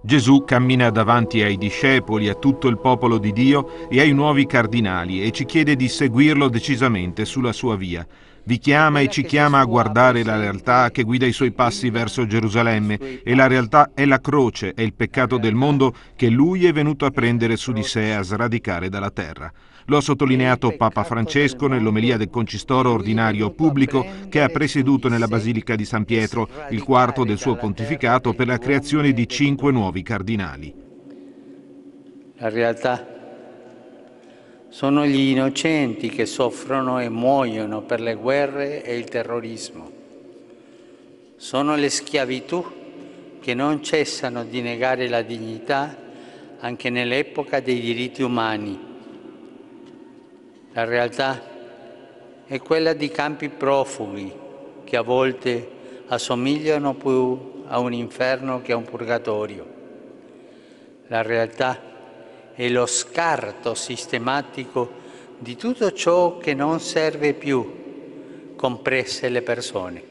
Gesù cammina davanti ai discepoli, a tutto il popolo di Dio e ai nuovi cardinali e ci chiede di seguirlo decisamente sulla sua via. Vi chiama e ci chiama a guardare la realtà che guida i suoi passi verso Gerusalemme e la realtà è la croce, è il peccato del mondo che lui è venuto a prendere su di sé, e a sradicare dalla terra. Lo ha sottolineato Papa Francesco nell'omelia del concistoro ordinario pubblico che ha presieduto nella Basilica di San Pietro, il quarto del suo pontificato per la creazione di cinque nuovi cardinali. La realtà sono gli innocenti che soffrono e muoiono per le guerre e il terrorismo. Sono le schiavitù che non cessano di negare la dignità anche nell'epoca dei diritti umani la realtà è quella di campi profughi che a volte assomigliano più a un inferno che a un purgatorio. La realtà è lo scarto sistematico di tutto ciò che non serve più, comprese le persone.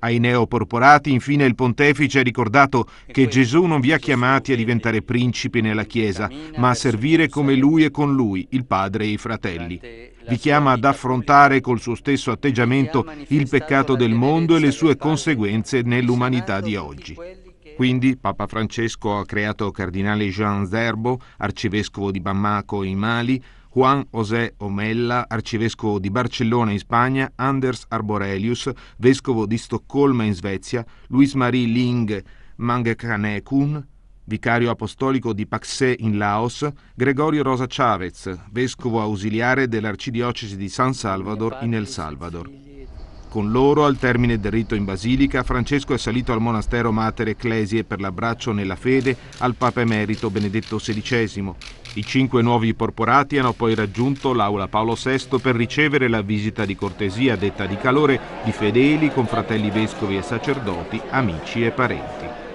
Ai neoporporati infine il pontefice ha ricordato che Gesù non vi ha chiamati a diventare principi nella Chiesa, ma a servire come lui e con lui, il Padre e i fratelli. Vi chiama ad affrontare col suo stesso atteggiamento il peccato del mondo e le sue conseguenze nell'umanità di oggi. Quindi Papa Francesco ha creato cardinale Jean Zerbo, arcivescovo di Bamako in Mali, Juan José Omella, arcivescovo di Barcellona in Spagna, Anders Arborelius, vescovo di Stoccolma in Svezia, Luis Marie Ling Mangkanekun, vicario apostolico di Paxé in Laos, Gregorio Rosa Chavez, vescovo ausiliare dell'arcidiocesi di San Salvador in El Salvador. Con loro, al termine del rito in Basilica, Francesco è salito al monastero Mater Ecclesie per l'abbraccio nella fede al Papa Emerito Benedetto XVI. I cinque nuovi porporati hanno poi raggiunto l'aula Paolo VI per ricevere la visita di cortesia, detta di calore, di fedeli, confratelli vescovi e sacerdoti, amici e parenti.